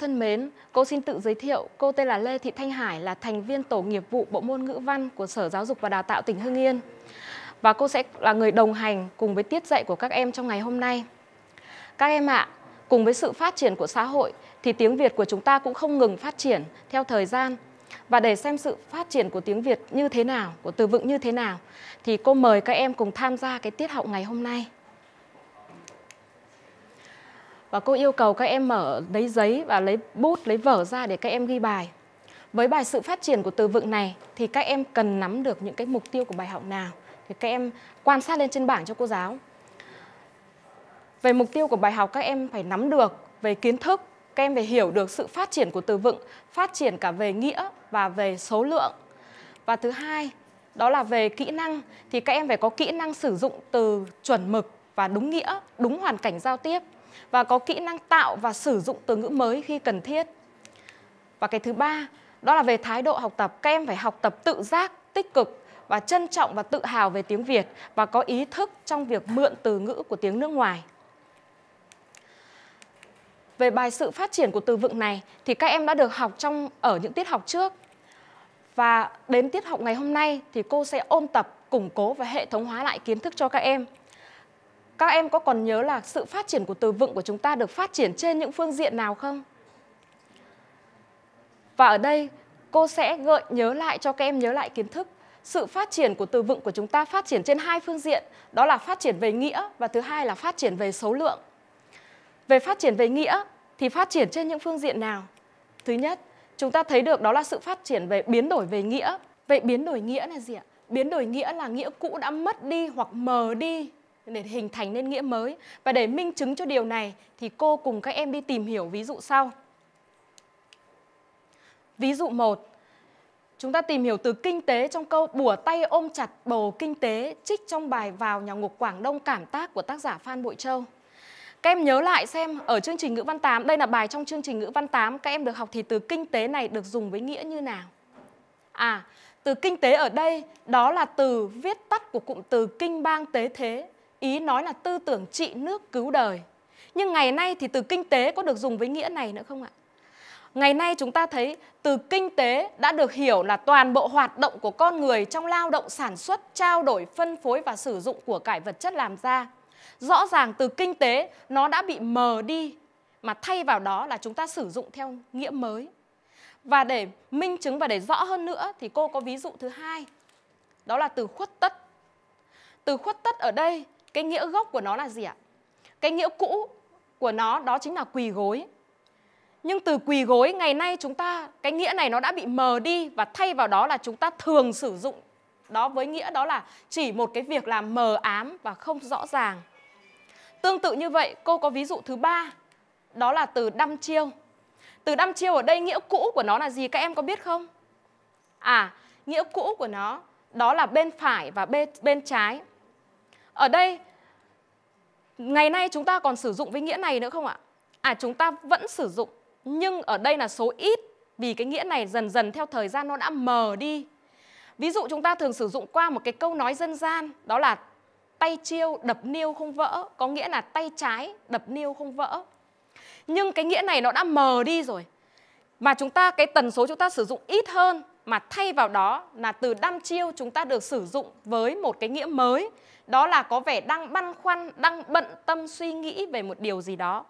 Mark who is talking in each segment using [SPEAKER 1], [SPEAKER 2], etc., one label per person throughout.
[SPEAKER 1] thân mến, cô xin tự giới thiệu, cô tên là Lê Thị Thanh Hải là thành viên tổ nghiệp vụ bộ môn ngữ văn của Sở Giáo dục và Đào tạo tỉnh Hưng Yên. Và cô sẽ là người đồng hành cùng với tiết dạy của các em trong ngày hôm nay. Các em ạ, à, cùng với sự phát triển của xã hội thì tiếng Việt của chúng ta cũng không ngừng phát triển theo thời gian. Và để xem sự phát triển của tiếng Việt như thế nào, của từ vựng như thế nào thì cô mời các em cùng tham gia cái tiết học ngày hôm nay và cô yêu cầu các em mở lấy giấy và lấy bút, lấy vở ra để các em ghi bài. Với bài sự phát triển của từ vựng này thì các em cần nắm được những cái mục tiêu của bài học nào thì các em quan sát lên trên bảng cho cô giáo. Về mục tiêu của bài học các em phải nắm được về kiến thức, các em phải hiểu được sự phát triển của từ vựng, phát triển cả về nghĩa và về số lượng. Và thứ hai, đó là về kỹ năng thì các em phải có kỹ năng sử dụng từ chuẩn mực và đúng nghĩa, đúng hoàn cảnh giao tiếp và có kỹ năng tạo và sử dụng từ ngữ mới khi cần thiết. Và cái thứ ba, đó là về thái độ học tập. Các em phải học tập tự giác, tích cực và trân trọng và tự hào về tiếng Việt và có ý thức trong việc mượn từ ngữ của tiếng nước ngoài. Về bài sự phát triển của từ vựng này thì các em đã được học trong ở những tiết học trước. Và đến tiết học ngày hôm nay thì cô sẽ ôn tập, củng cố và hệ thống hóa lại kiến thức cho các em các em có còn nhớ là sự phát triển của từ vựng của chúng ta được phát triển trên những phương diện nào không? Và ở đây cô sẽ gợi nhớ lại cho các em nhớ lại kiến thức. Sự phát triển của từ vựng của chúng ta phát triển trên hai phương diện, đó là phát triển về nghĩa và thứ hai là phát triển về số lượng. Về phát triển về nghĩa thì phát triển trên những phương diện nào? Thứ nhất, chúng ta thấy được đó là sự phát triển về biến đổi về nghĩa. Vậy biến đổi nghĩa là gì ạ? Biến đổi nghĩa là nghĩa cũ đã mất đi hoặc mờ đi để hình thành nên nghĩa mới. Và để minh chứng cho điều này thì cô cùng các em đi tìm hiểu ví dụ sau. Ví dụ 1. Chúng ta tìm hiểu từ kinh tế trong câu bùa tay ôm chặt bầu kinh tế trích trong bài vào nhà ngục Quảng Đông cảm tác của tác giả Phan Bội Châu. Các em nhớ lại xem ở chương trình ngữ văn 8, đây là bài trong chương trình ngữ văn 8, các em được học thì từ kinh tế này được dùng với nghĩa như nào? À, từ kinh tế ở đây đó là từ viết tắt của cụm từ kinh bang tế thế ý nói là tư tưởng trị nước cứu đời. Nhưng ngày nay thì từ kinh tế có được dùng với nghĩa này nữa không ạ? Ngày nay chúng ta thấy từ kinh tế đã được hiểu là toàn bộ hoạt động của con người trong lao động sản xuất, trao đổi, phân phối và sử dụng của cải vật chất làm ra. Rõ ràng từ kinh tế nó đã bị mờ đi mà thay vào đó là chúng ta sử dụng theo nghĩa mới. Và để minh chứng và để rõ hơn nữa thì cô có ví dụ thứ hai. Đó là từ khuất tất. Từ khuất tất ở đây cái nghĩa gốc của nó là gì ạ? Cái nghĩa cũ của nó đó chính là quỳ gối. Nhưng từ quỳ gối ngày nay chúng ta cái nghĩa này nó đã bị mờ đi và thay vào đó là chúng ta thường sử dụng đó với nghĩa đó là chỉ một cái việc làm mờ ám và không rõ ràng. Tương tự như vậy, cô có ví dụ thứ ba, đó là từ đăm chiêu. Từ đăm chiêu ở đây nghĩa cũ của nó là gì các em có biết không? À, nghĩa cũ của nó đó là bên phải và bên bên trái. Ở đây ngày nay chúng ta còn sử dụng với nghĩa này nữa không ạ? À chúng ta vẫn sử dụng nhưng ở đây là số ít vì cái nghĩa này dần dần theo thời gian nó đã mờ đi. Ví dụ chúng ta thường sử dụng qua một cái câu nói dân gian đó là tay chiêu đập niêu không vỡ, có nghĩa là tay trái đập niêu không vỡ. Nhưng cái nghĩa này nó đã mờ đi rồi. Mà chúng ta cái tần số chúng ta sử dụng ít hơn mà thay vào đó là từ đăm chiêu chúng ta được sử dụng với một cái nghĩa mới đó là có vẻ đang băn khoăn, đang bận tâm suy nghĩ về một điều gì đó.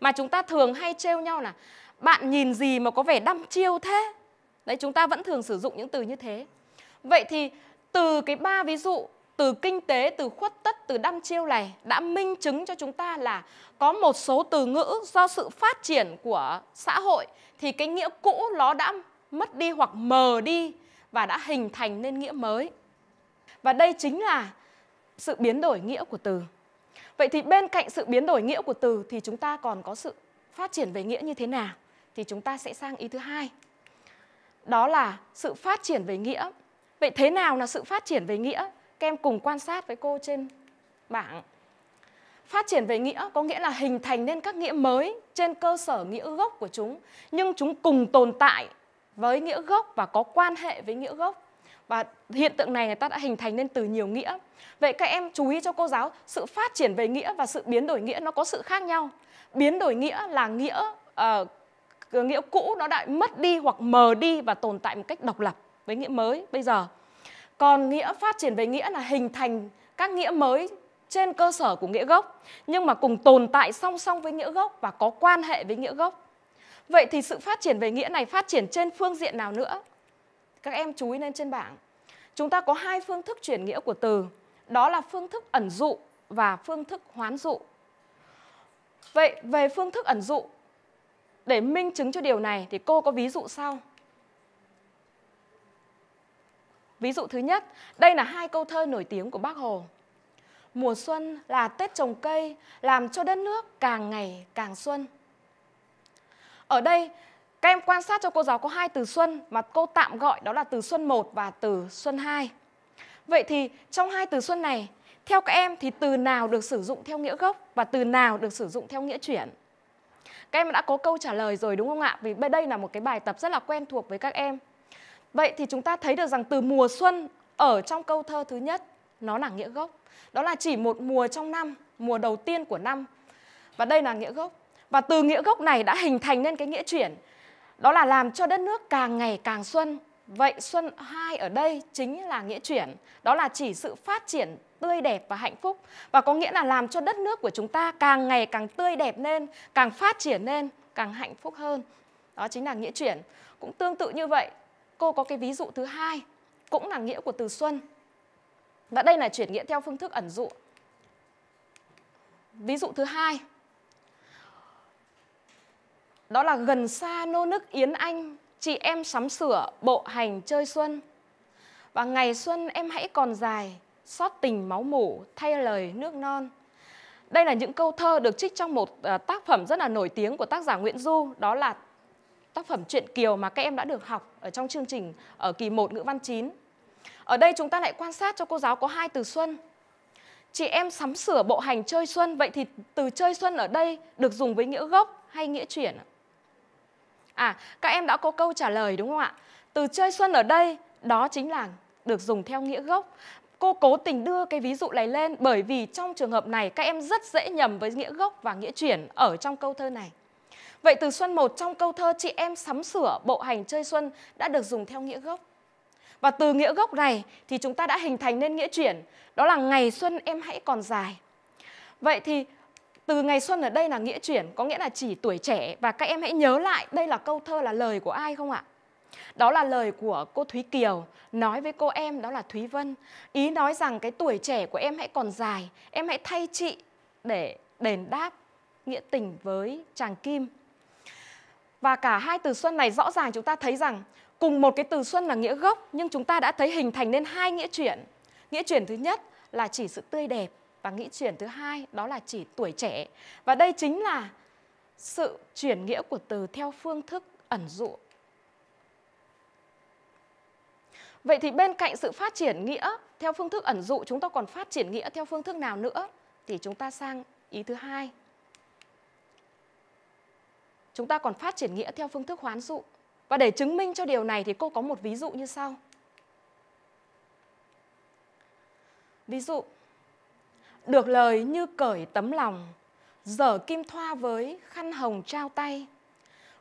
[SPEAKER 1] Mà chúng ta thường hay trêu nhau là bạn nhìn gì mà có vẻ đăm chiêu thế? Đấy chúng ta vẫn thường sử dụng những từ như thế. Vậy thì từ cái ba ví dụ từ kinh tế, từ khuất tất, từ đăm chiêu này đã minh chứng cho chúng ta là có một số từ ngữ do sự phát triển của xã hội thì cái nghĩa cũ nó đã mất đi hoặc mờ đi và đã hình thành nên nghĩa mới. Và đây chính là sự biến đổi nghĩa của từ. Vậy thì bên cạnh sự biến đổi nghĩa của từ thì chúng ta còn có sự phát triển về nghĩa như thế nào? Thì chúng ta sẽ sang ý thứ hai. Đó là sự phát triển về nghĩa. Vậy thế nào là sự phát triển về nghĩa? Các em cùng quan sát với cô trên bảng. Phát triển về nghĩa có nghĩa là hình thành nên các nghĩa mới trên cơ sở nghĩa gốc của chúng, nhưng chúng cùng tồn tại với nghĩa gốc và có quan hệ với nghĩa gốc và hiện tượng này người ta đã hình thành nên từ nhiều nghĩa vậy các em chú ý cho cô giáo sự phát triển về nghĩa và sự biến đổi nghĩa nó có sự khác nhau biến đổi nghĩa là nghĩa uh, nghĩa cũ nó đã mất đi hoặc mờ đi và tồn tại một cách độc lập với nghĩa mới bây giờ còn nghĩa phát triển về nghĩa là hình thành các nghĩa mới trên cơ sở của nghĩa gốc nhưng mà cùng tồn tại song song với nghĩa gốc và có quan hệ với nghĩa gốc vậy thì sự phát triển về nghĩa này phát triển trên phương diện nào nữa các em chú ý lên trên bảng. Chúng ta có hai phương thức chuyển nghĩa của từ, đó là phương thức ẩn dụ và phương thức hoán dụ. Vậy về phương thức ẩn dụ, để minh chứng cho điều này thì cô có ví dụ sau. Ví dụ thứ nhất, đây là hai câu thơ nổi tiếng của bác Hồ. Mùa xuân là Tết trồng cây, làm cho đất nước càng ngày càng xuân. Ở đây, các em quan sát cho cô giáo có hai từ xuân mà cô tạm gọi đó là từ xuân 1 và từ xuân 2. Vậy thì trong hai từ xuân này, theo các em thì từ nào được sử dụng theo nghĩa gốc và từ nào được sử dụng theo nghĩa chuyển? Các em đã có câu trả lời rồi đúng không ạ? Vì đây là một cái bài tập rất là quen thuộc với các em. Vậy thì chúng ta thấy được rằng từ mùa xuân ở trong câu thơ thứ nhất nó là nghĩa gốc. Đó là chỉ một mùa trong năm, mùa đầu tiên của năm. Và đây là nghĩa gốc. Và từ nghĩa gốc này đã hình thành nên cái nghĩa chuyển đó là làm cho đất nước càng ngày càng xuân. Vậy xuân 2 ở đây chính là nghĩa chuyển, đó là chỉ sự phát triển tươi đẹp và hạnh phúc và có nghĩa là làm cho đất nước của chúng ta càng ngày càng tươi đẹp lên, càng phát triển lên, càng hạnh phúc hơn. Đó chính là nghĩa chuyển. Cũng tương tự như vậy, cô có cái ví dụ thứ hai cũng là nghĩa của từ xuân. Và đây là chuyển nghĩa theo phương thức ẩn dụ. Ví dụ thứ hai, đó là gần xa nô nức Yến Anh, chị em sắm sửa, bộ hành chơi xuân. Và ngày xuân em hãy còn dài, xót tình máu mủ, thay lời nước non. Đây là những câu thơ được trích trong một à, tác phẩm rất là nổi tiếng của tác giả Nguyễn Du, đó là tác phẩm Truyện Kiều mà các em đã được học ở trong chương trình ở kỳ 1 ngữ văn 9. Ở đây chúng ta lại quan sát cho cô giáo có hai từ xuân. Chị em sắm sửa bộ hành chơi xuân, vậy thì từ chơi xuân ở đây được dùng với nghĩa gốc hay nghĩa chuyển ạ? À, các em đã có câu trả lời đúng không ạ? Từ chơi xuân ở đây, đó chính là được dùng theo nghĩa gốc. Cô cố tình đưa cái ví dụ này lên bởi vì trong trường hợp này các em rất dễ nhầm với nghĩa gốc và nghĩa chuyển ở trong câu thơ này. Vậy từ xuân 1 trong câu thơ chị em sắm sửa bộ hành chơi xuân đã được dùng theo nghĩa gốc. Và từ nghĩa gốc này thì chúng ta đã hình thành nên nghĩa chuyển, đó là ngày xuân em hãy còn dài. Vậy thì từ ngày xuân ở đây là nghĩa chuyển có nghĩa là chỉ tuổi trẻ và các em hãy nhớ lại đây là câu thơ là lời của ai không ạ đó là lời của cô Thúy Kiều nói với cô em đó là Thúy Vân ý nói rằng cái tuổi trẻ của em hãy còn dài em hãy thay chị để đền đáp nghĩa tình với chàng Kim và cả hai từ xuân này rõ ràng chúng ta thấy rằng cùng một cái từ xuân là nghĩa gốc nhưng chúng ta đã thấy hình thành nên hai nghĩa chuyển nghĩa chuyển thứ nhất là chỉ sự tươi đẹp và nghĩ chuyển thứ hai đó là chỉ tuổi trẻ. Và đây chính là sự chuyển nghĩa của từ theo phương thức ẩn dụ. Vậy thì bên cạnh sự phát triển nghĩa theo phương thức ẩn dụ chúng ta còn phát triển nghĩa theo phương thức nào nữa? Thì chúng ta sang ý thứ hai. Chúng ta còn phát triển nghĩa theo phương thức hoán dụ. Và để chứng minh cho điều này thì cô có một ví dụ như sau. Ví dụ, được lời như cởi tấm lòng, dở kim thoa với khăn hồng trao tay.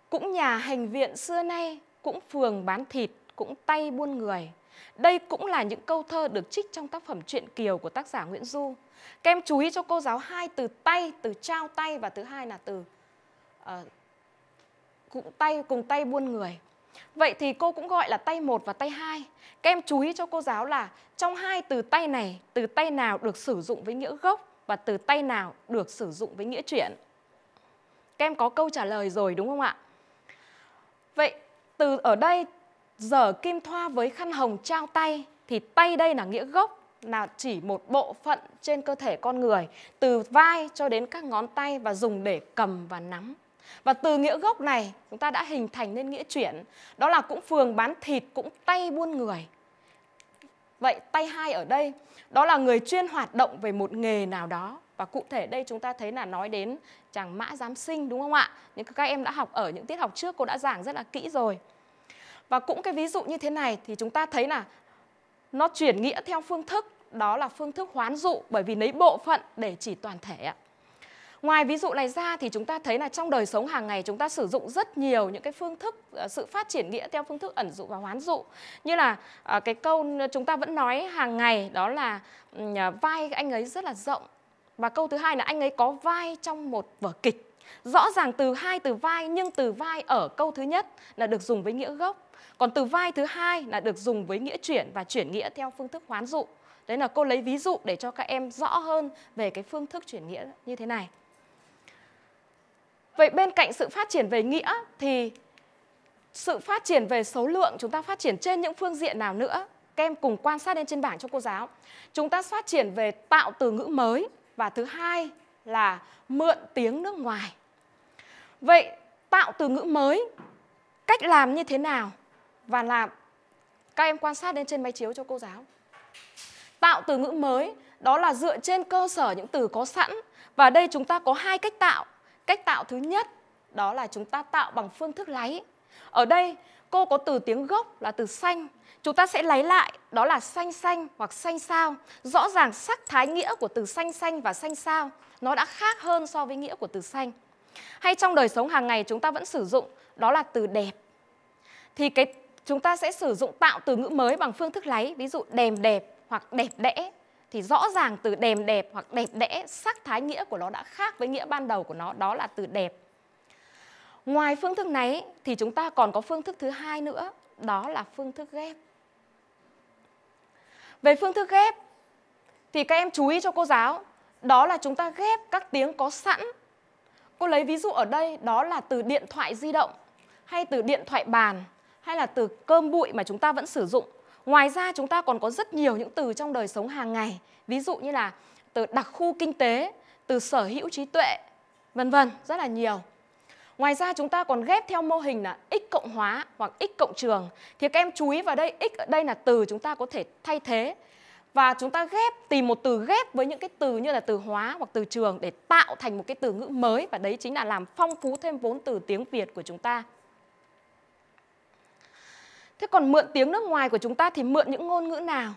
[SPEAKER 1] Cũng nhà hành viện xưa nay, cũng phường bán thịt, cũng tay buôn người. Đây cũng là những câu thơ được trích trong tác phẩm Truyện Kiều của tác giả Nguyễn Du. Kem chú ý cho cô giáo hai từ tay, từ trao tay và thứ hai là từ uh, cũng tay cùng tay buôn người. Vậy thì cô cũng gọi là tay 1 và tay 2. Các em chú ý cho cô giáo là trong hai từ tay này, từ tay nào được sử dụng với nghĩa gốc và từ tay nào được sử dụng với nghĩa chuyển. Các em có câu trả lời rồi đúng không ạ? Vậy từ ở đây giờ kim thoa với khăn hồng trao tay thì tay đây là nghĩa gốc là chỉ một bộ phận trên cơ thể con người từ vai cho đến các ngón tay và dùng để cầm và nắm và từ nghĩa gốc này chúng ta đã hình thành nên nghĩa chuyển Đó là cũng phường bán thịt cũng tay buôn người Vậy tay hai ở đây đó là người chuyên hoạt động về một nghề nào đó và cụ thể đây chúng ta thấy là nói đến chàng mã giám sinh đúng không ạ? những các em đã học ở những tiết học trước cô đã giảng rất là kỹ rồi. Và cũng cái ví dụ như thế này thì chúng ta thấy là nó chuyển nghĩa theo phương thức đó là phương thức hoán dụ bởi vì lấy bộ phận để chỉ toàn thể ạ. Ngoài ví dụ này ra thì chúng ta thấy là trong đời sống hàng ngày chúng ta sử dụng rất nhiều những cái phương thức ờ, sự phát triển nghĩa theo phương thức ẩn dụ và hoán dụ. Như là ờ, cái câu chúng ta vẫn nói hàng ngày đó là ừ, vai anh ấy rất là rộng. Và câu thứ hai là anh ấy có vai trong một vở kịch. Rõ ràng từ hai từ vai nhưng từ vai ở câu thứ nhất là được dùng với nghĩa gốc. Còn từ vai thứ hai là được dùng với nghĩa chuyển và chuyển nghĩa theo phương thức hoán dụ. Đấy là cô lấy ví dụ để cho các em rõ hơn về cái phương thức chuyển nghĩa như thế này. Vậy bên cạnh sự phát triển về nghĩa thì sự phát triển về số lượng chúng ta phát triển trên những phương diện nào nữa? Các em cùng quan sát lên trên bảng cho cô giáo. Chúng ta phát triển về tạo từ ngữ mới và thứ hai là mượn tiếng nước ngoài. Vậy tạo từ ngữ mới cách làm như thế nào và làm các em quan sát lên trên máy chiếu cho cô giáo. Tạo từ ngữ mới đó là dựa trên cơ sở những từ có sẵn và đây chúng ta có hai cách tạo Cách tạo thứ nhất đó là chúng ta tạo bằng phương thức lấy Ở đây cô có từ tiếng gốc là từ xanh. Chúng ta sẽ lấy lại đó là xanh xanh hoặc xanh sao. Rõ ràng sắc thái nghĩa của từ xanh xanh và xanh sao nó đã khác hơn so với nghĩa của từ xanh. Hay trong đời sống hàng ngày chúng ta vẫn sử dụng đó là từ đẹp. Thì cái chúng ta sẽ sử dụng tạo từ ngữ mới bằng phương thức lấy ví dụ đèm đẹp hoặc đẹp đẽ thì rõ ràng từ đềm đẹp hoặc đẹp đẽ sắc thái nghĩa của nó đã khác với nghĩa ban đầu của nó đó là từ đẹp ngoài phương thức này thì chúng ta còn có phương thức thứ hai nữa đó là phương thức ghép về phương thức ghép thì các em chú ý cho cô giáo đó là chúng ta ghép các tiếng có sẵn cô lấy ví dụ ở đây đó là từ điện thoại di động hay từ điện thoại bàn hay là từ cơm bụi mà chúng ta vẫn sử dụng Ngoài ra chúng ta còn có rất nhiều những từ trong đời sống hàng ngày, ví dụ như là từ đặc khu kinh tế, từ sở hữu trí tuệ, vân vân, rất là nhiều. Ngoài ra chúng ta còn ghép theo mô hình là x cộng hóa hoặc x cộng trường. Thì các em chú ý vào đây, x ở đây là từ chúng ta có thể thay thế. Và chúng ta ghép tìm một từ ghép với những cái từ như là từ hóa hoặc từ trường để tạo thành một cái từ ngữ mới và đấy chính là làm phong phú thêm vốn từ tiếng Việt của chúng ta. Thế còn mượn tiếng nước ngoài của chúng ta thì mượn những ngôn ngữ nào?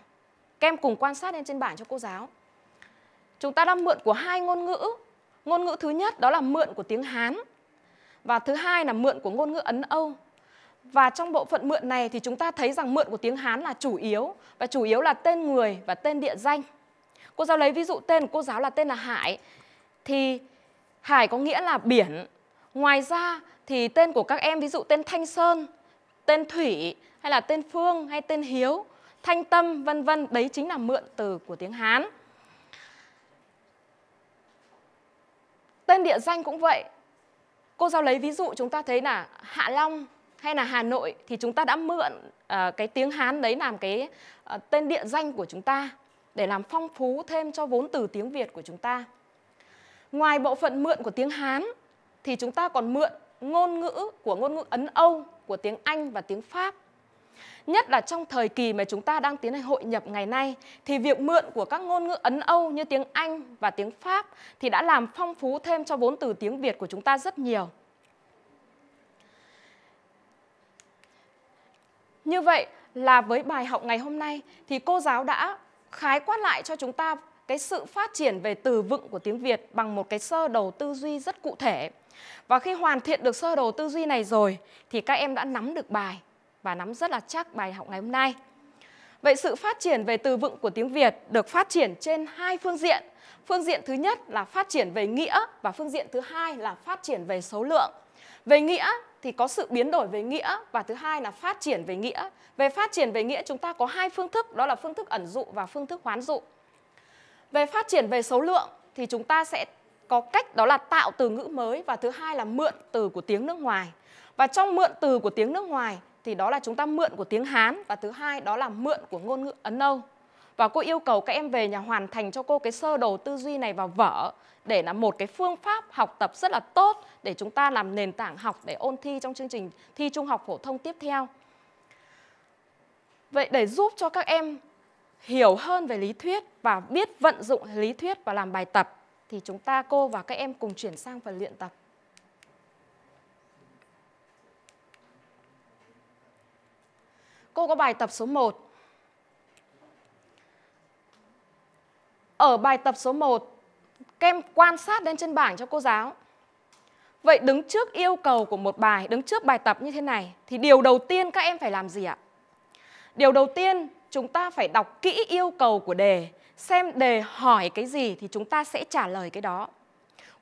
[SPEAKER 1] Các em cùng quan sát lên trên bảng cho cô giáo. Chúng ta đang mượn của hai ngôn ngữ. Ngôn ngữ thứ nhất đó là mượn của tiếng Hán. Và thứ hai là mượn của ngôn ngữ Ấn Âu. Và trong bộ phận mượn này thì chúng ta thấy rằng mượn của tiếng Hán là chủ yếu và chủ yếu là tên người và tên địa danh. Cô giáo lấy ví dụ tên của cô giáo là tên là Hải thì Hải có nghĩa là biển. Ngoài ra thì tên của các em ví dụ tên Thanh Sơn tên Thủy hay là tên Phương hay tên Hiếu, Thanh Tâm vân vân, đấy chính là mượn từ của tiếng Hán. Tên địa danh cũng vậy. Cô giáo lấy ví dụ chúng ta thấy là Hạ Long hay là Hà Nội thì chúng ta đã mượn uh, cái tiếng Hán đấy làm cái uh, tên địa danh của chúng ta để làm phong phú thêm cho vốn từ tiếng Việt của chúng ta. Ngoài bộ phận mượn của tiếng Hán thì chúng ta còn mượn ngôn ngữ của ngôn ngữ Ấn Âu, của tiếng Anh và tiếng Pháp. Nhất là trong thời kỳ mà chúng ta đang tiến hành hội nhập ngày nay thì việc mượn của các ngôn ngữ Ấn Âu như tiếng Anh và tiếng Pháp thì đã làm phong phú thêm cho vốn từ tiếng Việt của chúng ta rất nhiều. Như vậy là với bài học ngày hôm nay thì cô giáo đã khái quát lại cho chúng ta cái sự phát triển về từ vựng của tiếng Việt bằng một cái sơ đầu tư duy rất cụ thể. Và khi hoàn thiện được sơ đồ tư duy này rồi thì các em đã nắm được bài và nắm rất là chắc bài học ngày hôm nay. Vậy sự phát triển về từ vựng của tiếng Việt được phát triển trên hai phương diện. Phương diện thứ nhất là phát triển về nghĩa và phương diện thứ hai là phát triển về số lượng. Về nghĩa thì có sự biến đổi về nghĩa và thứ hai là phát triển về nghĩa. Về phát triển về nghĩa chúng ta có hai phương thức đó là phương thức ẩn dụ và phương thức hoán dụ. Về phát triển về số lượng thì chúng ta sẽ có cách đó là tạo từ ngữ mới và thứ hai là mượn từ của tiếng nước ngoài. Và trong mượn từ của tiếng nước ngoài thì đó là chúng ta mượn của tiếng Hán và thứ hai đó là mượn của ngôn ngữ Ấn Âu. Và cô yêu cầu các em về nhà hoàn thành cho cô cái sơ đồ tư duy này vào vở để là một cái phương pháp học tập rất là tốt để chúng ta làm nền tảng học để ôn thi trong chương trình thi trung học phổ thông tiếp theo. Vậy để giúp cho các em hiểu hơn về lý thuyết và biết vận dụng lý thuyết và làm bài tập thì chúng ta cô và các em cùng chuyển sang phần luyện tập. Cô có bài tập số 1. Ở bài tập số 1, các em quan sát lên trên bảng cho cô giáo. Vậy đứng trước yêu cầu của một bài, đứng trước bài tập như thế này thì điều đầu tiên các em phải làm gì ạ? Điều đầu tiên chúng ta phải đọc kỹ yêu cầu của đề xem đề hỏi cái gì thì chúng ta sẽ trả lời cái đó.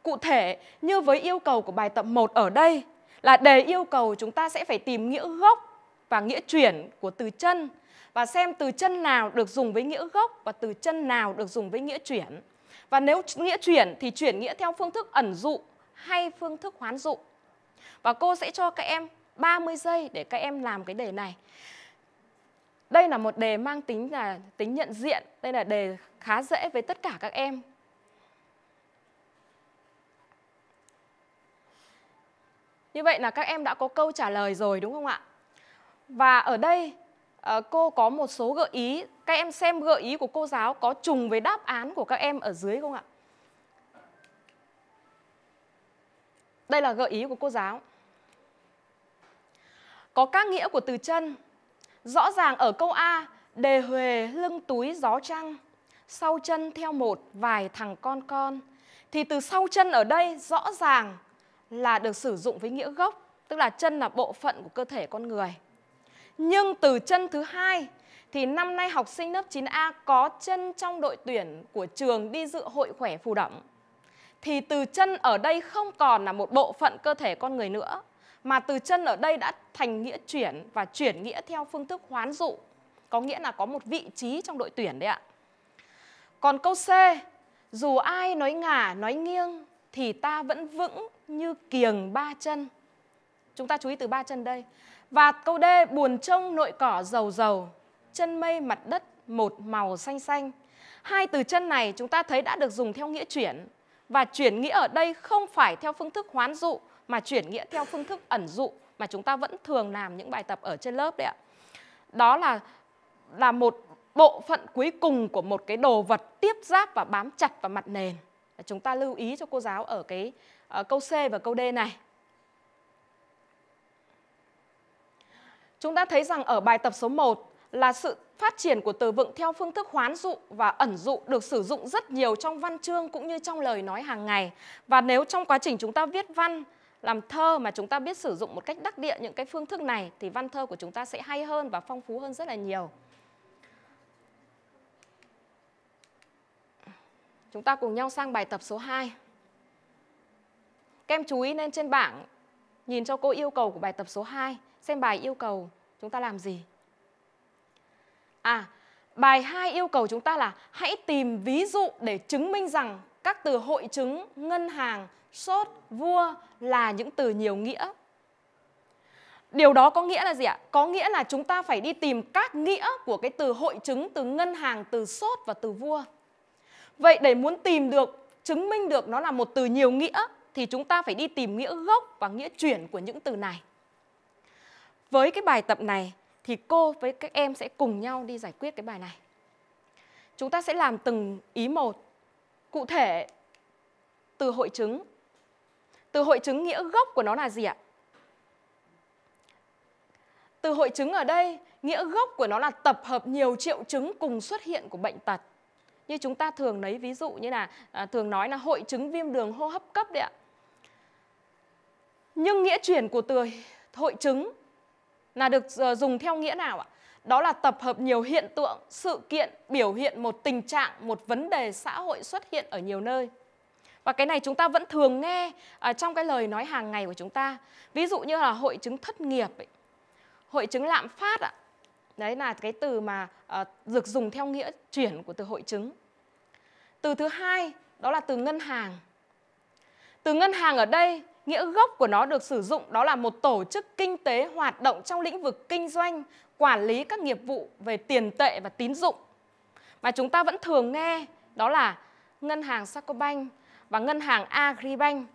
[SPEAKER 1] Cụ thể như với yêu cầu của bài tập 1 ở đây là đề yêu cầu chúng ta sẽ phải tìm nghĩa gốc và nghĩa chuyển của từ chân và xem từ chân nào được dùng với nghĩa gốc và từ chân nào được dùng với nghĩa chuyển. Và nếu nghĩa chuyển thì chuyển nghĩa theo phương thức ẩn dụ hay phương thức hoán dụ. Và cô sẽ cho các em 30 giây để các em làm cái đề này. Đây là một đề mang tính là tính nhận diện, đây là đề khá dễ với tất cả các em. Như vậy là các em đã có câu trả lời rồi đúng không ạ? Và ở đây ờ, cô có một số gợi ý, các em xem gợi ý của cô giáo có trùng với đáp án của các em ở dưới không ạ? Đây là gợi ý của cô giáo. Có các nghĩa của từ chân Rõ ràng ở câu A, đề huề lưng túi gió trăng, sau chân theo một vài thằng con con. Thì từ sau chân ở đây rõ ràng là được sử dụng với nghĩa gốc, tức là chân là bộ phận của cơ thể con người. Nhưng từ chân thứ hai thì năm nay học sinh lớp 9A có chân trong đội tuyển của trường đi dự hội khỏe phù động. Thì từ chân ở đây không còn là một bộ phận cơ thể con người nữa mà từ chân ở đây đã thành nghĩa chuyển và chuyển nghĩa theo phương thức hoán dụ. Có nghĩa là có một vị trí trong đội tuyển đấy ạ. Còn câu C, dù ai nói ngả, nói nghiêng thì ta vẫn vững như kiềng ba chân. Chúng ta chú ý từ ba chân đây. Và câu D, buồn trông nội cỏ dầu dầu, chân mây mặt đất một màu xanh xanh. Hai từ chân này chúng ta thấy đã được dùng theo nghĩa chuyển và chuyển nghĩa ở đây không phải theo phương thức hoán dụ mà chuyển nghĩa theo phương thức ẩn dụ mà chúng ta vẫn thường làm những bài tập ở trên lớp đấy ạ. Đó là là một bộ phận cuối cùng của một cái đồ vật tiếp giáp và bám chặt vào mặt nền. Chúng ta lưu ý cho cô giáo ở cái uh, câu C và câu D này. Chúng ta thấy rằng ở bài tập số 1 là sự phát triển của từ vựng theo phương thức hoán dụ và ẩn dụ được sử dụng rất nhiều trong văn chương cũng như trong lời nói hàng ngày. Và nếu trong quá trình chúng ta viết văn làm thơ mà chúng ta biết sử dụng một cách đắc địa những cái phương thức này thì văn thơ của chúng ta sẽ hay hơn và phong phú hơn rất là nhiều. Chúng ta cùng nhau sang bài tập số 2. Kem em chú ý lên trên bảng nhìn cho cô yêu cầu của bài tập số 2, xem bài yêu cầu chúng ta làm gì. À, bài 2 yêu cầu chúng ta là hãy tìm ví dụ để chứng minh rằng các từ hội chứng, ngân hàng, sốt, vua là những từ nhiều nghĩa. Điều đó có nghĩa là gì ạ? Có nghĩa là chúng ta phải đi tìm các nghĩa của cái từ hội chứng, từ ngân hàng, từ sốt và từ vua. Vậy để muốn tìm được, chứng minh được nó là một từ nhiều nghĩa thì chúng ta phải đi tìm nghĩa gốc và nghĩa chuyển của những từ này. Với cái bài tập này thì cô với các em sẽ cùng nhau đi giải quyết cái bài này. Chúng ta sẽ làm từng ý một, cụ thể từ hội chứng từ hội chứng nghĩa gốc của nó là gì ạ? Từ hội chứng ở đây, nghĩa gốc của nó là tập hợp nhiều triệu chứng cùng xuất hiện của bệnh tật. Như chúng ta thường lấy ví dụ như là à, thường nói là hội chứng viêm đường hô hấp cấp đấy ạ. Nhưng nghĩa chuyển của từ hội chứng là được ờ, dùng theo nghĩa nào ạ? Đó là tập hợp nhiều hiện tượng, sự kiện, biểu hiện một tình trạng, một vấn đề xã hội xuất hiện ở nhiều nơi. Và cái này chúng ta vẫn thường nghe ở à, trong cái lời nói hàng ngày của chúng ta. Ví dụ như là hội chứng thất nghiệp, ấy, hội chứng lạm phát ạ. Đấy là cái từ mà uh, được dùng theo nghĩa chuyển của từ hội chứng. Từ thứ hai đó là từ ngân hàng. Từ ngân hàng ở đây nghĩa gốc của nó được sử dụng đó là một tổ chức kinh tế hoạt động trong lĩnh vực kinh doanh, quản lý các nghiệp vụ về tiền tệ và tín dụng. Mà chúng ta vẫn thường nghe đó là ngân hàng Sacombank và ngân hàng Agribank.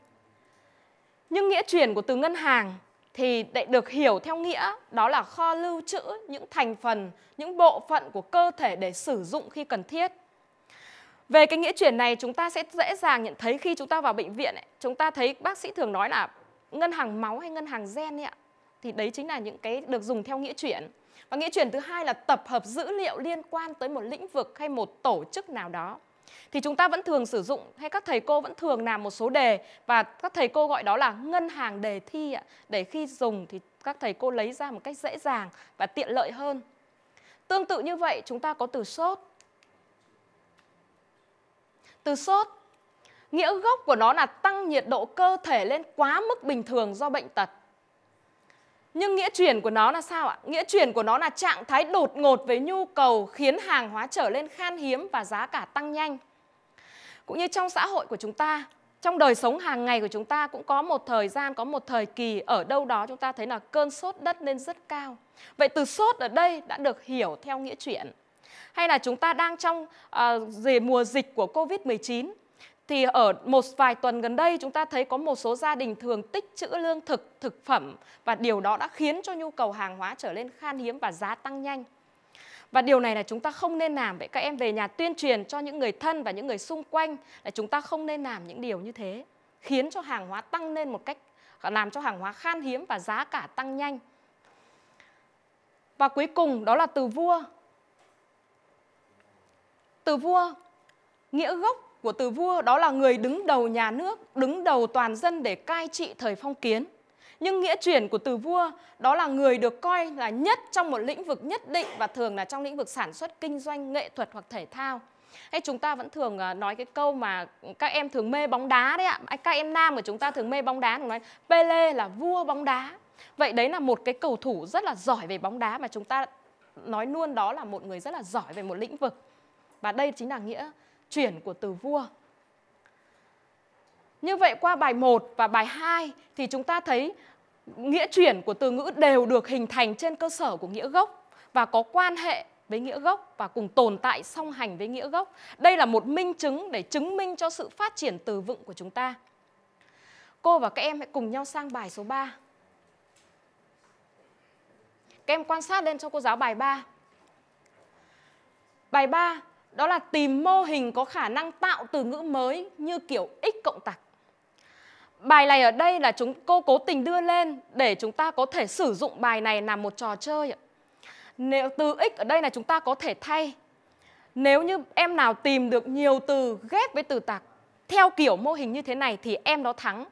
[SPEAKER 1] Nhưng nghĩa chuyển của từ ngân hàng thì lại được hiểu theo nghĩa đó là kho lưu trữ những thành phần, những bộ phận của cơ thể để sử dụng khi cần thiết. Về cái nghĩa chuyển này chúng ta sẽ dễ dàng nhận thấy khi chúng ta vào bệnh viện ấy, chúng ta thấy bác sĩ thường nói là ngân hàng máu hay ngân hàng gen ấy ạ. Thì đấy chính là những cái được dùng theo nghĩa chuyển. Và nghĩa chuyển thứ hai là tập hợp dữ liệu liên quan tới một lĩnh vực hay một tổ chức nào đó thì chúng ta vẫn thường sử dụng hay các thầy cô vẫn thường làm một số đề và các thầy cô gọi đó là ngân hàng đề thi ạ để khi dùng thì các thầy cô lấy ra một cách dễ dàng và tiện lợi hơn tương tự như vậy chúng ta có từ sốt từ sốt nghĩa gốc của nó là tăng nhiệt độ cơ thể lên quá mức bình thường do bệnh tật nhưng nghĩa chuyển của nó là sao ạ? Nghĩa chuyển của nó là trạng thái đột ngột với nhu cầu khiến hàng hóa trở lên khan hiếm và giá cả tăng nhanh. Cũng như trong xã hội của chúng ta, trong đời sống hàng ngày của chúng ta cũng có một thời gian, có một thời kỳ ở đâu đó chúng ta thấy là cơn sốt đất lên rất cao. Vậy từ sốt ở đây đã được hiểu theo nghĩa chuyển. Hay là chúng ta đang trong uh, mùa dịch của Covid-19 thì ở một vài tuần gần đây chúng ta thấy có một số gia đình thường tích trữ lương thực, thực phẩm và điều đó đã khiến cho nhu cầu hàng hóa trở lên khan hiếm và giá tăng nhanh. Và điều này là chúng ta không nên làm. Vậy các em về nhà tuyên truyền cho những người thân và những người xung quanh là chúng ta không nên làm những điều như thế, khiến cho hàng hóa tăng lên một cách làm cho hàng hóa khan hiếm và giá cả tăng nhanh. Và cuối cùng đó là từ vua. Từ vua nghĩa gốc của từ vua đó là người đứng đầu nhà nước, đứng đầu toàn dân để cai trị thời phong kiến. Nhưng nghĩa chuyển của từ vua đó là người được coi là nhất trong một lĩnh vực nhất định và thường là trong lĩnh vực sản xuất, kinh doanh, nghệ thuật hoặc thể thao. Hay chúng ta vẫn thường à, nói cái câu mà các em thường mê bóng đá đấy ạ. Các em nam của chúng ta thường mê bóng đá, thường nói Pele là vua bóng đá. Vậy đấy là một cái cầu thủ rất là giỏi về bóng đá mà chúng ta nói luôn đó là một người rất là giỏi về một lĩnh vực. Và đây chính là nghĩa chuyển của từ vua. Như vậy qua bài 1 và bài 2 thì chúng ta thấy nghĩa chuyển của từ ngữ đều được hình thành trên cơ sở của nghĩa gốc và có quan hệ với nghĩa gốc và cùng tồn tại song hành với nghĩa gốc. Đây là một minh chứng để chứng minh cho sự phát triển từ vựng của chúng ta. Cô và các em hãy cùng nhau sang bài số 3. Các em quan sát lên cho cô giáo bài 3. Bài 3 đó là tìm mô hình có khả năng tạo từ ngữ mới như kiểu x cộng tặc. Bài này ở đây là chúng cô cố tình đưa lên để chúng ta có thể sử dụng bài này làm một trò chơi. Nếu từ x ở đây là chúng ta có thể thay. Nếu như em nào tìm được nhiều từ ghép với từ tặc theo kiểu mô hình như thế này thì em đó thắng.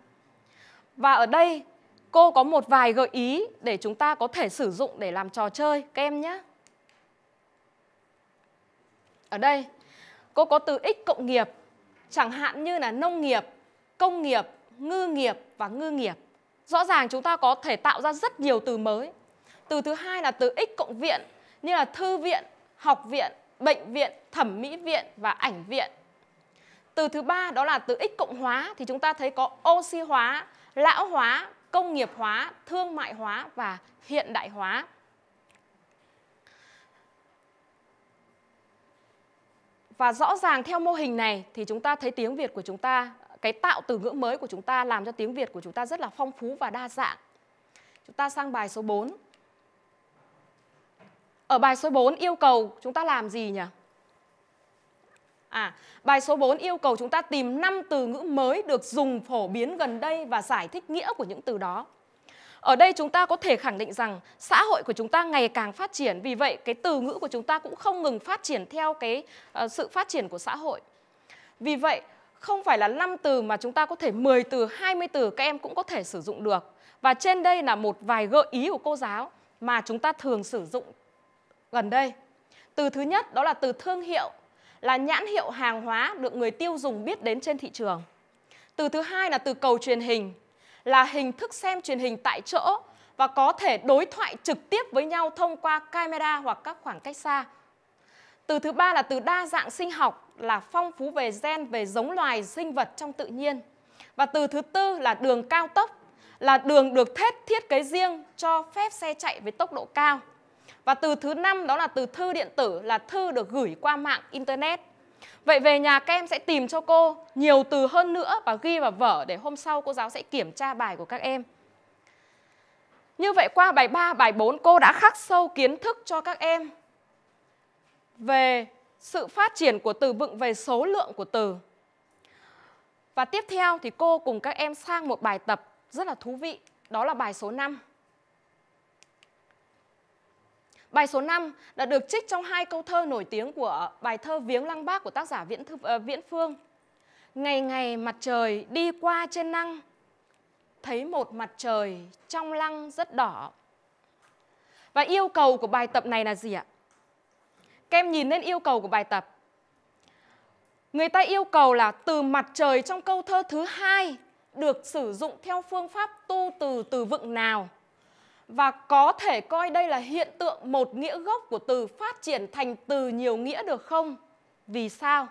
[SPEAKER 1] Và ở đây cô có một vài gợi ý để chúng ta có thể sử dụng để làm trò chơi các em nhé. Ở đây cô có từ X cộng nghiệp chẳng hạn như là nông nghiệp, công nghiệp, ngư nghiệp và ngư nghiệp. Rõ ràng chúng ta có thể tạo ra rất nhiều từ mới. Từ thứ hai là từ X cộng viện như là thư viện, học viện, bệnh viện, thẩm mỹ viện và ảnh viện. Từ thứ ba đó là từ X cộng hóa thì chúng ta thấy có oxy hóa, lão hóa, công nghiệp hóa, thương mại hóa và hiện đại hóa. Và rõ ràng theo mô hình này thì chúng ta thấy tiếng Việt của chúng ta, cái tạo từ ngữ mới của chúng ta làm cho tiếng Việt của chúng ta rất là phong phú và đa dạng. Chúng ta sang bài số 4. Ở bài số 4 yêu cầu chúng ta làm gì nhỉ? À, bài số 4 yêu cầu chúng ta tìm 5 từ ngữ mới được dùng phổ biến gần đây và giải thích nghĩa của những từ đó. Ở đây chúng ta có thể khẳng định rằng xã hội của chúng ta ngày càng phát triển, vì vậy cái từ ngữ của chúng ta cũng không ngừng phát triển theo cái uh, sự phát triển của xã hội. Vì vậy, không phải là 5 từ mà chúng ta có thể 10 từ, 20 từ các em cũng có thể sử dụng được. Và trên đây là một vài gợi ý của cô giáo mà chúng ta thường sử dụng gần đây. Từ thứ nhất đó là từ thương hiệu, là nhãn hiệu hàng hóa được người tiêu dùng biết đến trên thị trường. Từ thứ hai là từ cầu truyền hình, là hình thức xem truyền hình tại chỗ và có thể đối thoại trực tiếp với nhau thông qua camera hoặc các khoảng cách xa. Từ thứ ba là từ đa dạng sinh học là phong phú về gen, về giống loài, sinh vật trong tự nhiên. Và từ thứ tư là đường cao tốc là đường được thiết thiết kế riêng cho phép xe chạy với tốc độ cao. Và từ thứ năm đó là từ thư điện tử là thư được gửi qua mạng internet. Vậy về nhà các em sẽ tìm cho cô nhiều từ hơn nữa và ghi vào vở để hôm sau cô giáo sẽ kiểm tra bài của các em. Như vậy qua bài 3, bài 4 cô đã khắc sâu kiến thức cho các em về sự phát triển của từ vựng về số lượng của từ. Và tiếp theo thì cô cùng các em sang một bài tập rất là thú vị, đó là bài số 5. Bài số 5 đã được trích trong hai câu thơ nổi tiếng của bài thơ Viếng Lăng Bác của tác giả Viễn, Thư, uh, Viễn Phương. Ngày ngày mặt trời đi qua trên năng, thấy một mặt trời trong lăng rất đỏ. Và yêu cầu của bài tập này là gì ạ? kem nhìn lên yêu cầu của bài tập. Người ta yêu cầu là từ mặt trời trong câu thơ thứ hai được sử dụng theo phương pháp tu từ từ vựng nào? và có thể coi đây là hiện tượng một nghĩa gốc của từ phát triển thành từ nhiều nghĩa được không? Vì sao?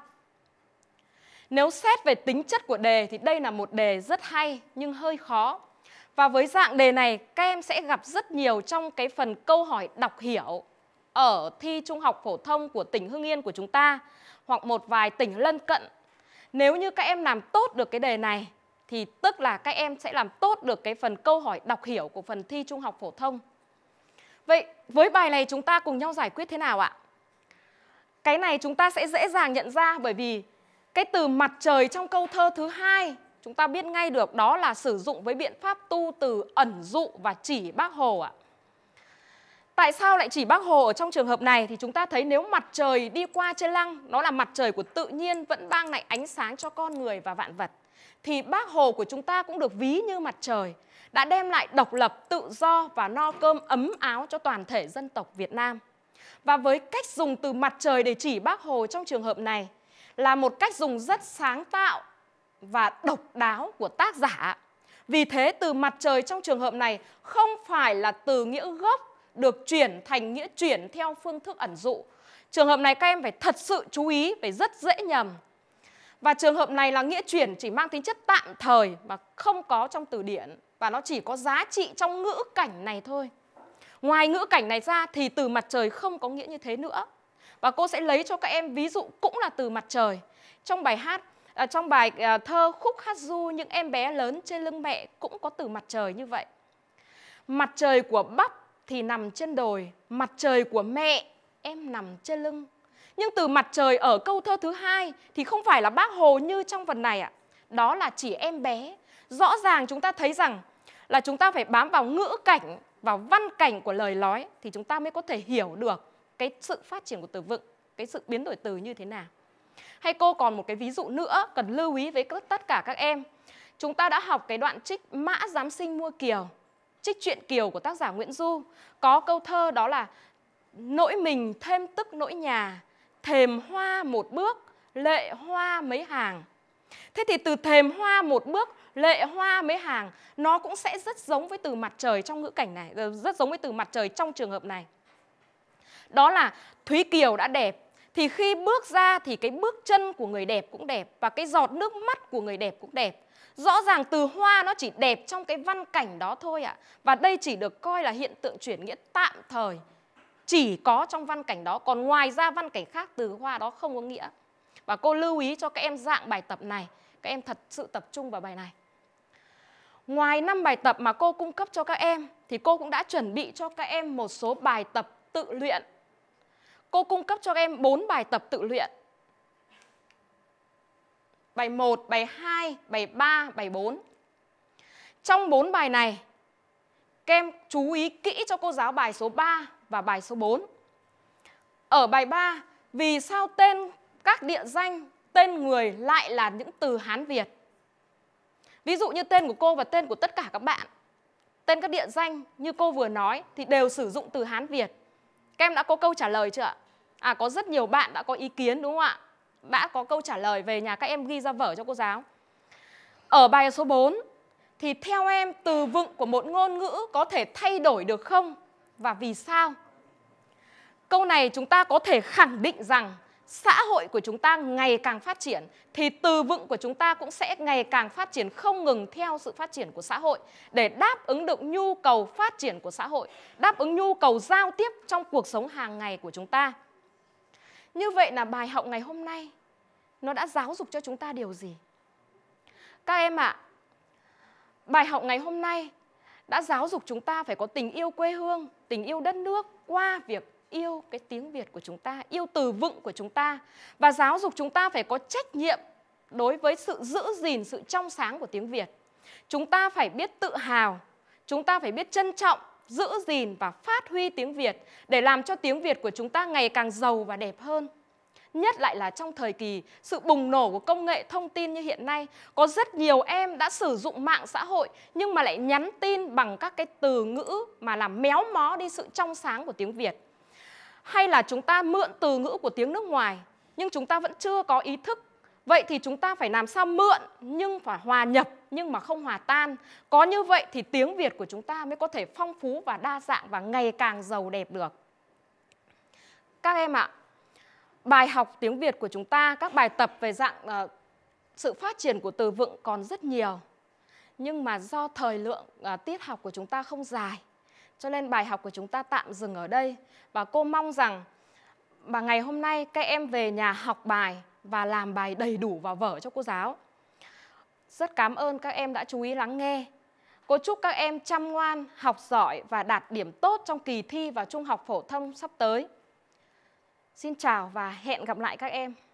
[SPEAKER 1] Nếu xét về tính chất của đề thì đây là một đề rất hay nhưng hơi khó. Và với dạng đề này các em sẽ gặp rất nhiều trong cái phần câu hỏi đọc hiểu ở thi trung học phổ thông của tỉnh Hưng Yên của chúng ta hoặc một vài tỉnh lân cận. Nếu như các em làm tốt được cái đề này thì tức là các em sẽ làm tốt được cái phần câu hỏi đọc hiểu của phần thi trung học phổ thông. Vậy với bài này chúng ta cùng nhau giải quyết thế nào ạ? Cái này chúng ta sẽ dễ dàng nhận ra bởi vì cái từ mặt trời trong câu thơ thứ hai chúng ta biết ngay được đó là sử dụng với biện pháp tu từ ẩn dụ và chỉ bác Hồ ạ. Tại sao lại chỉ bác Hồ ở trong trường hợp này thì chúng ta thấy nếu mặt trời đi qua trên lăng, nó là mặt trời của tự nhiên vẫn mang lại ánh sáng cho con người và vạn vật thì bác Hồ của chúng ta cũng được ví như mặt trời đã đem lại độc lập, tự do và no cơm ấm áo cho toàn thể dân tộc Việt Nam. Và với cách dùng từ mặt trời để chỉ bác Hồ trong trường hợp này là một cách dùng rất sáng tạo và độc đáo của tác giả. Vì thế từ mặt trời trong trường hợp này không phải là từ nghĩa gốc được chuyển thành nghĩa chuyển theo phương thức ẩn dụ. Trường hợp này các em phải thật sự chú ý, vì rất dễ nhầm. Và trường hợp này là nghĩa chuyển chỉ mang tính chất tạm thời mà không có trong từ điển và nó chỉ có giá trị trong ngữ cảnh này thôi. Ngoài ngữ cảnh này ra thì từ mặt trời không có nghĩa như thế nữa. Và cô sẽ lấy cho các em ví dụ cũng là từ mặt trời. Trong bài hát à, trong bài à, thơ khúc hát du những em bé lớn trên lưng mẹ cũng có từ mặt trời như vậy. Mặt trời của bắp thì nằm trên đồi, mặt trời của mẹ em nằm trên lưng nhưng từ mặt trời ở câu thơ thứ hai thì không phải là bác Hồ như trong phần này ạ. Đó là chỉ em bé. Rõ ràng chúng ta thấy rằng là chúng ta phải bám vào ngữ cảnh, vào văn cảnh của lời nói thì chúng ta mới có thể hiểu được cái sự phát triển của từ vựng, cái sự biến đổi từ như thế nào. Hay cô còn một cái ví dụ nữa cần lưu ý với tất cả các em. Chúng ta đã học cái đoạn trích Mã Giám Sinh Mua Kiều, trích truyện Kiều của tác giả Nguyễn Du. Có câu thơ đó là Nỗi mình thêm tức nỗi nhà, thềm hoa một bước, lệ hoa mấy hàng. Thế thì từ thềm hoa một bước, lệ hoa mấy hàng nó cũng sẽ rất giống với từ mặt trời trong ngữ cảnh này, ờ, rất giống với từ mặt trời trong trường hợp này. Đó là Thúy Kiều đã đẹp, thì khi bước ra thì cái bước chân của người đẹp cũng đẹp và cái giọt nước mắt của người đẹp cũng đẹp. Rõ ràng từ hoa nó chỉ đẹp trong cái văn cảnh đó thôi ạ. À. Và đây chỉ được coi là hiện tượng chuyển nghĩa tạm thời chỉ có trong văn cảnh đó còn ngoài ra văn cảnh khác từ hoa đó không có nghĩa và cô lưu ý cho các em dạng bài tập này các em thật sự tập trung vào bài này ngoài năm bài tập mà cô cung cấp cho các em thì cô cũng đã chuẩn bị cho các em một số bài tập tự luyện cô cung cấp cho các em 4 bài tập tự luyện bài 1, bài 2, bài 3, bài 4 trong 4 bài này các em chú ý kỹ cho cô giáo bài số 3 và bài số 4. Ở bài 3, vì sao tên các địa danh, tên người lại là những từ Hán Việt? Ví dụ như tên của cô và tên của tất cả các bạn. Tên các địa danh như cô vừa nói thì đều sử dụng từ Hán Việt. Các em đã có câu trả lời chưa ạ? À có rất nhiều bạn đã có ý kiến đúng không ạ? Đã có câu trả lời về nhà các em ghi ra vở cho cô giáo. Ở bài số 4 thì theo em từ vựng của một ngôn ngữ có thể thay đổi được không? và vì sao? Câu này chúng ta có thể khẳng định rằng xã hội của chúng ta ngày càng phát triển thì từ vựng của chúng ta cũng sẽ ngày càng phát triển không ngừng theo sự phát triển của xã hội để đáp ứng được nhu cầu phát triển của xã hội, đáp ứng nhu cầu giao tiếp trong cuộc sống hàng ngày của chúng ta. Như vậy là bài học ngày hôm nay nó đã giáo dục cho chúng ta điều gì? Các em ạ, à, bài học ngày hôm nay đã giáo dục chúng ta phải có tình yêu quê hương, tình yêu đất nước qua việc yêu cái tiếng Việt của chúng ta, yêu từ vựng của chúng ta và giáo dục chúng ta phải có trách nhiệm đối với sự giữ gìn sự trong sáng của tiếng Việt. Chúng ta phải biết tự hào, chúng ta phải biết trân trọng, giữ gìn và phát huy tiếng Việt để làm cho tiếng Việt của chúng ta ngày càng giàu và đẹp hơn nhất lại là trong thời kỳ sự bùng nổ của công nghệ thông tin như hiện nay. Có rất nhiều em đã sử dụng mạng xã hội nhưng mà lại nhắn tin bằng các cái từ ngữ mà làm méo mó đi sự trong sáng của tiếng Việt. Hay là chúng ta mượn từ ngữ của tiếng nước ngoài nhưng chúng ta vẫn chưa có ý thức Vậy thì chúng ta phải làm sao mượn nhưng phải hòa nhập nhưng mà không hòa tan. Có như vậy thì tiếng Việt của chúng ta mới có thể phong phú và đa dạng và ngày càng giàu đẹp được. Các em ạ, bài học tiếng Việt của chúng ta, các bài tập về dạng uh, sự phát triển của từ vựng còn rất nhiều. Nhưng mà do thời lượng uh, tiết học của chúng ta không dài, cho nên bài học của chúng ta tạm dừng ở đây. Và cô mong rằng và ngày hôm nay các em về nhà học bài và làm bài đầy đủ vào vở cho cô giáo. Rất cảm ơn các em đã chú ý lắng nghe. Cô chúc các em chăm ngoan, học giỏi và đạt điểm tốt trong kỳ thi vào trung học phổ thông sắp tới. Xin chào và hẹn gặp lại các em.